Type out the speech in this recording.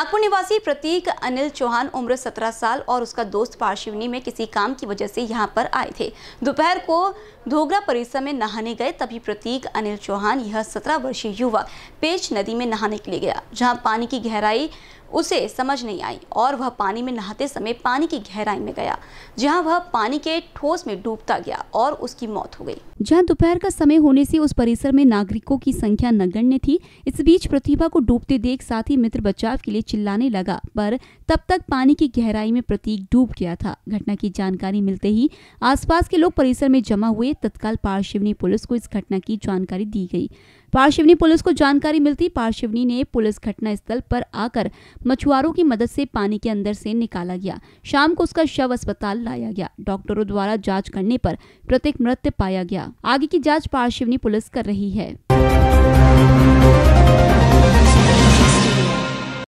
नागपुर निवासी प्रतीक अनिल चौहान उम्र 17 साल और उसका दोस्त पार्शिवनी में किसी काम की वजह से यहां पर आए थे दोपहर को धोगरा परिसर में नहाने गए तभी प्रतीक अनिल चौहान यह 17 वर्षीय युवक पेच नदी में नहाने के लिए गया जहां पानी की गहराई उसे समझ नहीं आई और वह पानी में नहाते समय पानी की गहराई में गया जहां वह पानी के ठोस में डूबता गया और उसकी मौत हो गई जहां दोपहर का समय होने से उस परिसर में नागरिकों की संख्या नगण्य थी इस बीच प्रतिभा को डूबते देख साथ ही मित्र बचाव के लिए चिल्लाने लगा पर तब तक पानी की गहराई में प्रतीक डूब गया था घटना की जानकारी मिलते ही आसपास के लोग परिसर में जमा हुए तत्काल पारशिवनी पुलिस को इस घटना की जानकारी दी गई पारशिवनी पुलिस को जानकारी मिलती पारशिवनी ने पुलिस घटना स्थल पर आकर मछुआरों की मदद से पानी के अंदर से निकाला गया शाम को उसका शव अस्पताल लाया गया डॉक्टरों द्वारा जांच करने पर प्रत्येक मृत पाया गया आगे की जांच पारशिवनी पुलिस कर रही है